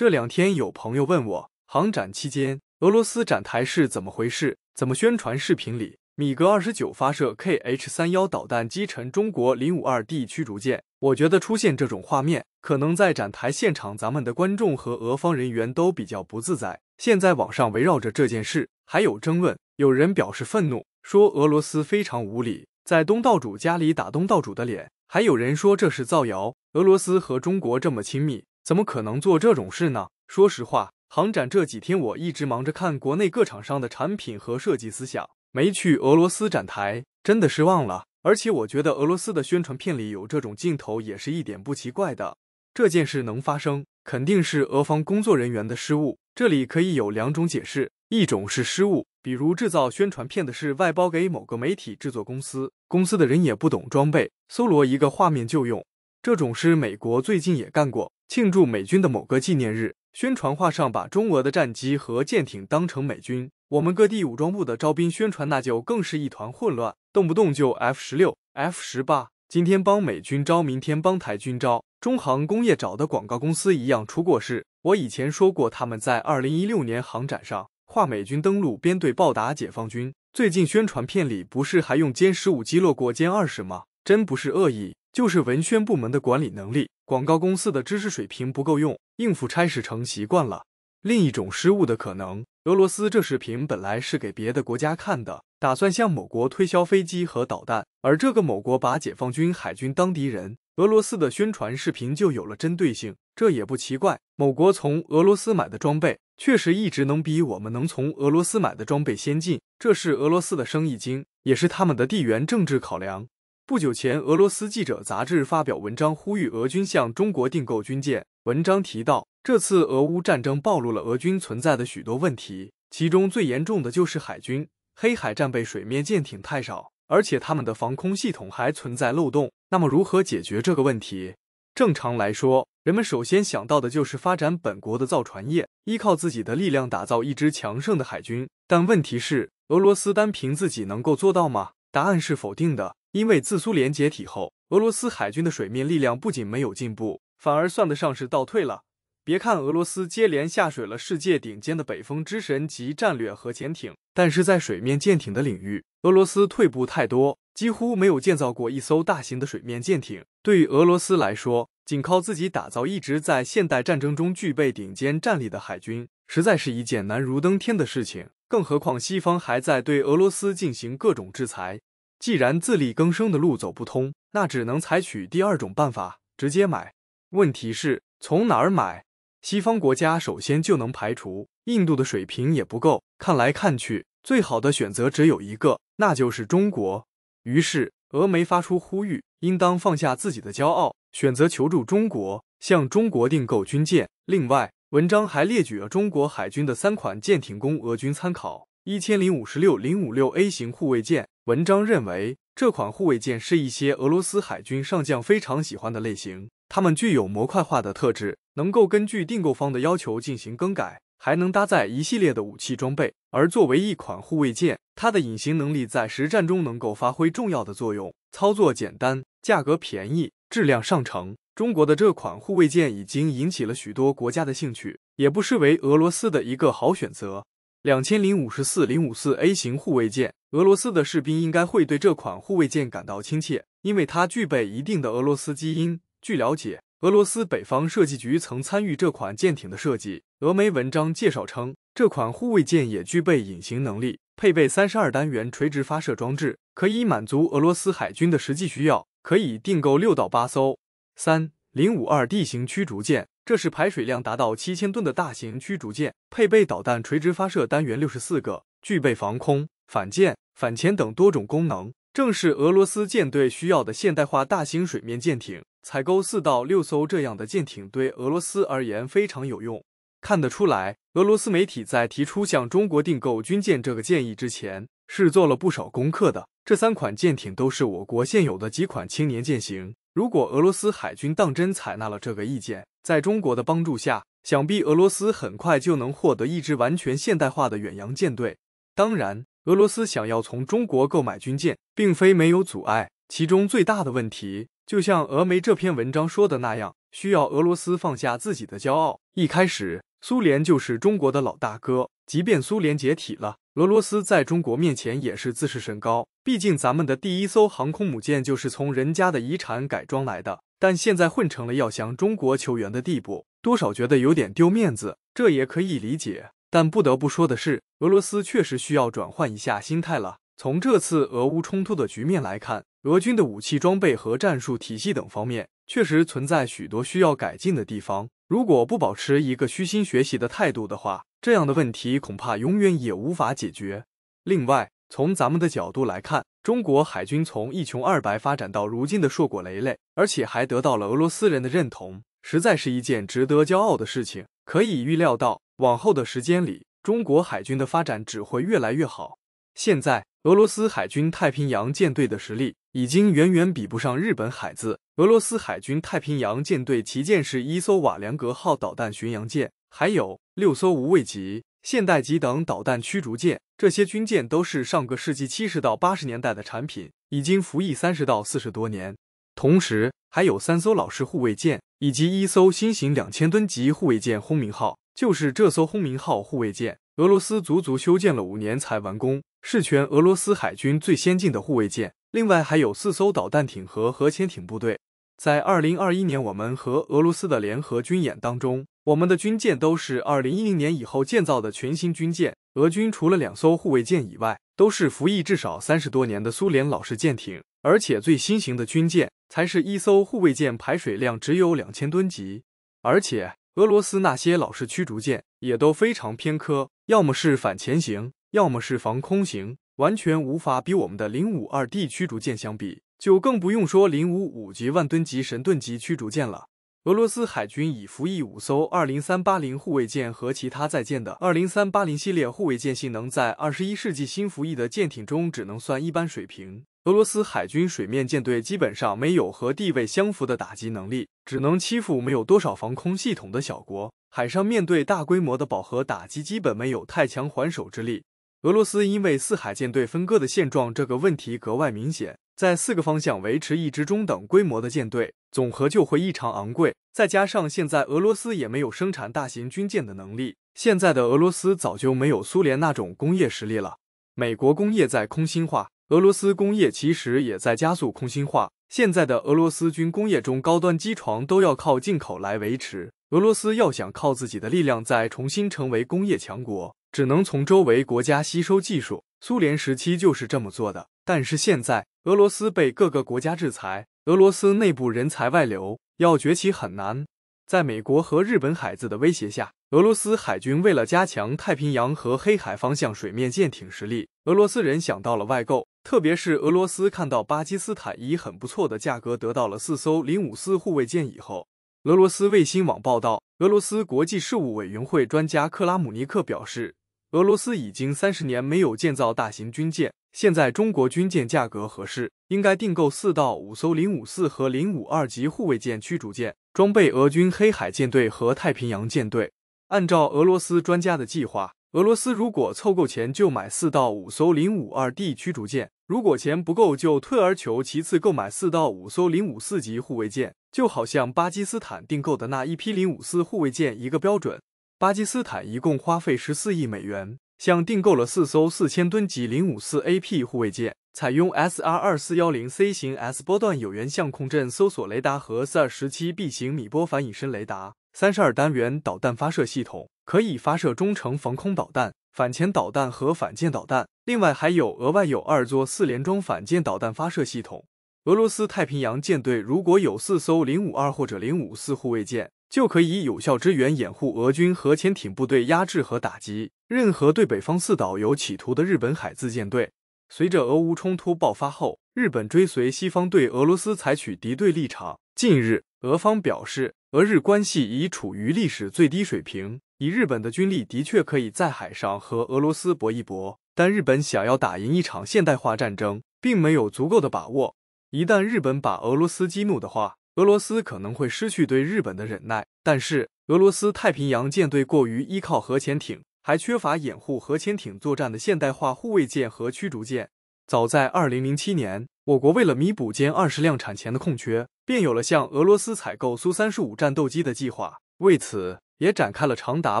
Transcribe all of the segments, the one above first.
这两天有朋友问我，航展期间俄罗斯展台是怎么回事？怎么宣传视频里米格二十九发射 Kh 三幺导弹击沉中国零五二 D 驱逐舰？我觉得出现这种画面，可能在展台现场，咱们的观众和俄方人员都比较不自在。现在网上围绕着这件事还有争论，有人表示愤怒，说俄罗斯非常无理，在东道主家里打东道主的脸；还有人说这是造谣，俄罗斯和中国这么亲密。怎么可能做这种事呢？说实话，航展这几天我一直忙着看国内各厂商的产品和设计思想，没去俄罗斯展台，真的失望了。而且我觉得俄罗斯的宣传片里有这种镜头也是一点不奇怪的。这件事能发生，肯定是俄方工作人员的失误。这里可以有两种解释，一种是失误，比如制造宣传片的是外包给某个媒体制作公司，公司的人也不懂装备，搜罗一个画面就用。这种事美国最近也干过，庆祝美军的某个纪念日，宣传画上把中俄的战机和舰艇当成美军。我们各地武装部的招兵宣传那就更是一团混乱，动不动就 F 十六、F 十八，今天帮美军招，明天帮台军招，中航工业找的广告公司一样出过事。我以前说过，他们在二零一六年航展上画美军登陆编队暴打解放军，最近宣传片里不是还用歼十五击落过歼二十吗？真不是恶意。就是文宣部门的管理能力，广告公司的知识水平不够用，应付差事成习惯了。另一种失误的可能，俄罗斯这视频本来是给别的国家看的，打算向某国推销飞机和导弹，而这个某国把解放军海军当敌人，俄罗斯的宣传视频就有了针对性。这也不奇怪，某国从俄罗斯买的装备确实一直能比我们能从俄罗斯买的装备先进，这是俄罗斯的生意经，也是他们的地缘政治考量。不久前，俄罗斯记者杂志发表文章，呼吁俄军向中国订购军舰。文章提到，这次俄乌战争暴露了俄军存在的许多问题，其中最严重的就是海军。黑海战备水面舰艇太少，而且他们的防空系统还存在漏洞。那么，如何解决这个问题？正常来说，人们首先想到的就是发展本国的造船业，依靠自己的力量打造一支强盛的海军。但问题是，俄罗斯单凭自己能够做到吗？答案是否定的。因为自苏联解体后，俄罗斯海军的水面力量不仅没有进步，反而算得上是倒退了。别看俄罗斯接连下水了世界顶尖的北风之神级战略核潜艇，但是在水面舰艇的领域，俄罗斯退步太多，几乎没有建造过一艘大型的水面舰艇。对于俄罗斯来说，仅靠自己打造一直在现代战争中具备顶尖战力的海军，实在是一件难如登天的事情。更何况西方还在对俄罗斯进行各种制裁。既然自力更生的路走不通，那只能采取第二种办法，直接买。问题是从哪儿买？西方国家首先就能排除，印度的水平也不够。看来看去，最好的选择只有一个，那就是中国。于是，俄媒发出呼吁，应当放下自己的骄傲，选择求助中国，向中国订购军舰。另外，文章还列举了中国海军的三款舰艇，供俄军参考。一千零五十六零五六 A 型护卫舰。文章认为，这款护卫舰是一些俄罗斯海军上将非常喜欢的类型。它们具有模块化的特质，能够根据订购方的要求进行更改，还能搭载一系列的武器装备。而作为一款护卫舰，它的隐形能力在实战中能够发挥重要的作用。操作简单，价格便宜，质量上乘。中国的这款护卫舰已经引起了许多国家的兴趣，也不失为俄罗斯的一个好选择。两千零五十四零五四 A 型护卫舰，俄罗斯的士兵应该会对这款护卫舰感到亲切，因为它具备一定的俄罗斯基因。据了解，俄罗斯北方设计局曾参与这款舰艇的设计。俄媒文章介绍称，这款护卫舰也具备隐形能力，配备三十二单元垂直发射装置，可以满足俄罗斯海军的实际需要，可以订购六到八艘。三零五二 D 型驱逐舰，这是排水量达到七千吨的大型驱逐舰，配备导弹垂直发射单元六十四个，具备防空、反舰、反潜等多种功能，正是俄罗斯舰队需要的现代化大型水面舰艇。采购四到六艘这样的舰艇对俄罗斯而言非常有用。看得出来，俄罗斯媒体在提出向中国订购军舰这个建议之前，是做了不少功课的。这三款舰艇都是我国现有的几款青年舰型。如果俄罗斯海军当真采纳了这个意见，在中国的帮助下，想必俄罗斯很快就能获得一支完全现代化的远洋舰队。当然，俄罗斯想要从中国购买军舰，并非没有阻碍。其中最大的问题，就像俄媒这篇文章说的那样，需要俄罗斯放下自己的骄傲。一开始，苏联就是中国的老大哥，即便苏联解体了。俄罗斯在中国面前也是自视甚高，毕竟咱们的第一艘航空母舰就是从人家的遗产改装来的，但现在混成了要向中国求援的地步，多少觉得有点丢面子。这也可以理解，但不得不说的是，俄罗斯确实需要转换一下心态了。从这次俄乌冲突的局面来看，俄军的武器装备和战术体系等方面确实存在许多需要改进的地方。如果不保持一个虚心学习的态度的话，这样的问题恐怕永远也无法解决。另外，从咱们的角度来看，中国海军从一穷二白发展到如今的硕果累累，而且还得到了俄罗斯人的认同，实在是一件值得骄傲的事情。可以预料到，往后的时间里，中国海军的发展只会越来越好。现在，俄罗斯海军太平洋舰队的实力已经远远比不上日本海自。俄罗斯海军太平洋舰队旗舰是一艘瓦良格号导弹巡洋舰，还有六艘无畏级、现代级等导弹驱逐舰。这些军舰都是上个世纪七十到八十年代的产品，已经服役三十到四十多年。同时，还有三艘老式护卫舰以及一艘新型两千吨级护卫舰“轰鸣号”。就是这艘“轰鸣号”护卫舰，俄罗斯足足修建了五年才完工，是全俄罗斯海军最先进的护卫舰。另外，还有四艘导弹艇和核潜艇部队。在二零二一年，我们和俄罗斯的联合军演当中，我们的军舰都是二零一零年以后建造的全新军舰。俄军除了两艘护卫舰以外，都是服役至少三十多年的苏联老式舰艇，而且最新型的军舰才是一艘护卫舰，排水量只有两千吨级。而且俄罗斯那些老式驱逐舰也都非常偏科，要么是反潜型，要么是防空型，完全无法比我们的零五二 D 驱逐舰相比。就更不用说零五五级万吨级神盾级驱逐舰了。俄罗斯海军已服役五艘二零三八零护卫舰和其他在建的二零三八零系列护卫舰，性能在二十一世纪新服役的舰艇中只能算一般水平。俄罗斯海军水面舰队基本上没有和地位相符的打击能力，只能欺负没有多少防空系统的小国。海上面对大规模的饱和打击，基本没有太强还手之力。俄罗斯因为四海舰队分割的现状，这个问题格外明显。在四个方向维持一支中等规模的舰队，总和就会异常昂贵。再加上现在俄罗斯也没有生产大型军舰的能力，现在的俄罗斯早就没有苏联那种工业实力了。美国工业在空心化，俄罗斯工业其实也在加速空心化。现在的俄罗斯军工业中高端机床都要靠进口来维持。俄罗斯要想靠自己的力量再重新成为工业强国，只能从周围国家吸收技术。苏联时期就是这么做的。但是现在，俄罗斯被各个国家制裁，俄罗斯内部人才外流，要崛起很难。在美国和日本海子的威胁下，俄罗斯海军为了加强太平洋和黑海方向水面舰艇实力，俄罗斯人想到了外购。特别是俄罗斯看到巴基斯坦以很不错的价格得到了四艘零五四护卫舰以后，俄罗斯卫星网报道，俄罗斯国际事务委员会专家克拉姆尼克表示。俄罗斯已经三十年没有建造大型军舰，现在中国军舰价格合适，应该订购四到五艘零五四和零五二级护卫舰、驱逐舰，装备俄军黑海舰队和太平洋舰队。按照俄罗斯专家的计划，俄罗斯如果凑够钱就买四到五艘零五二 D 驱逐舰，如果钱不够就退而求其次购买四到五艘零五四级护卫舰，就好像巴基斯坦订购的那一批零五四护卫舰一个标准。巴基斯坦一共花费十四亿美元，向订购了四艘四千吨级零五四 AP 护卫舰，采用 SR 二四幺零 C 型 S 波段有源相控阵搜索雷达和四二十七 B 型米波反隐身雷达，三十二单元导弹发射系统，可以发射中程防空导弹、反潜导弹和反舰导弹。另外还有额外有二座四联装反舰导弹发射系统。俄罗斯太平洋舰队如果有四艘零五二或者零五四护卫舰。就可以有效支援掩护俄军核潜艇部队，压制和打击任何对北方四岛有企图的日本海自舰队。随着俄乌冲突爆发后，日本追随西方对俄罗斯采取敌对立场。近日，俄方表示，俄日关系已处于历史最低水平。以日本的军力，的确可以在海上和俄罗斯搏一搏，但日本想要打赢一场现代化战争，并没有足够的把握。一旦日本把俄罗斯激怒的话，俄罗斯可能会失去对日本的忍耐，但是俄罗斯太平洋舰队过于依靠核潜艇，还缺乏掩护核潜艇作战的现代化护卫舰和驱逐舰。早在2007年，我国为了弥补歼二十量产前的空缺，便有了向俄罗斯采购苏三十五战斗机的计划，为此也展开了长达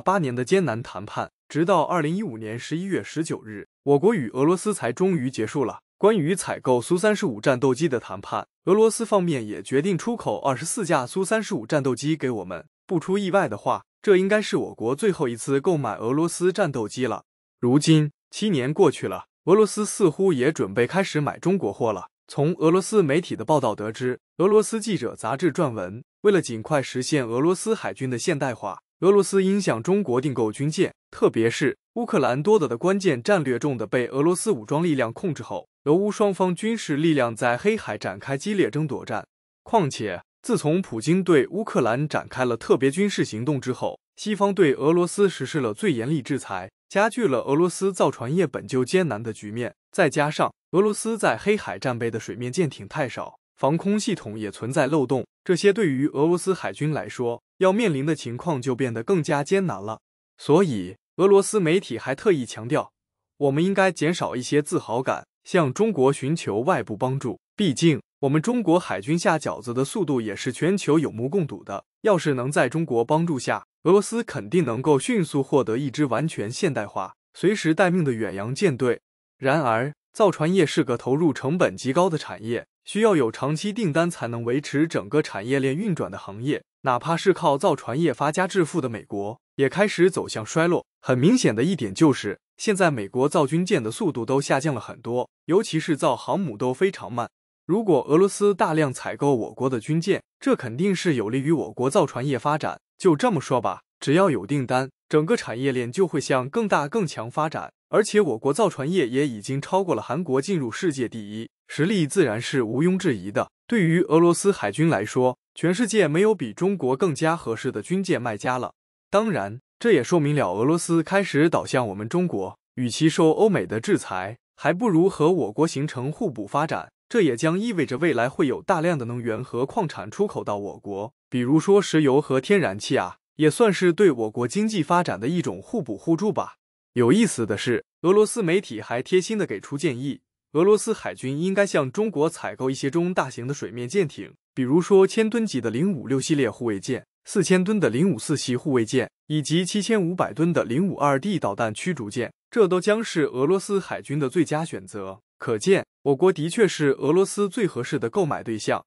八年的艰难谈判，直到2015年11月19日，我国与俄罗斯才终于结束了。关于采购苏三十五战斗机的谈判，俄罗斯方面也决定出口二十四架苏三十五战斗机给我们。不出意外的话，这应该是我国最后一次购买俄罗斯战斗机了。如今七年过去了，俄罗斯似乎也准备开始买中国货了。从俄罗斯媒体的报道得知，《俄罗斯记者杂志》撰文，为了尽快实现俄罗斯海军的现代化，俄罗斯应向中国订购军舰，特别是乌克兰多得的关键战略重的被俄罗斯武装力量控制后。俄乌双方军事力量在黑海展开激烈争夺战。况且，自从普京对乌克兰展开了特别军事行动之后，西方对俄罗斯实施了最严厉制裁，加剧了俄罗斯造船业本就艰难的局面。再加上俄罗斯在黑海战备的水面舰艇太少，防空系统也存在漏洞，这些对于俄罗斯海军来说，要面临的情况就变得更加艰难了。所以，俄罗斯媒体还特意强调，我们应该减少一些自豪感。向中国寻求外部帮助，毕竟我们中国海军下饺子的速度也是全球有目共睹的。要是能在中国帮助下，俄罗斯肯定能够迅速获得一支完全现代化、随时待命的远洋舰队。然而，造船业是个投入成本极高的产业，需要有长期订单才能维持整个产业链运转的行业。哪怕是靠造船业发家致富的美国，也开始走向衰落。很明显的一点就是。现在美国造军舰的速度都下降了很多，尤其是造航母都非常慢。如果俄罗斯大量采购我国的军舰，这肯定是有利于我国造船业发展。就这么说吧，只要有订单，整个产业链就会向更大更强发展。而且我国造船业也已经超过了韩国，进入世界第一，实力自然是毋庸置疑的。对于俄罗斯海军来说，全世界没有比中国更加合适的军舰卖家了。当然。这也说明了俄罗斯开始倒向我们中国，与其受欧美的制裁，还不如和我国形成互补发展。这也将意味着未来会有大量的能源和矿产出口到我国，比如说石油和天然气啊，也算是对我国经济发展的一种互补互助吧。有意思的是，俄罗斯媒体还贴心的给出建议，俄罗斯海军应该向中国采购一些中大型的水面舰艇，比如说千吨级的零五六系列护卫舰，四千吨的零五四系护卫舰。以及七千五百吨的零五二 D 导弹驱逐舰，这都将是俄罗斯海军的最佳选择。可见，我国的确是俄罗斯最合适的购买对象。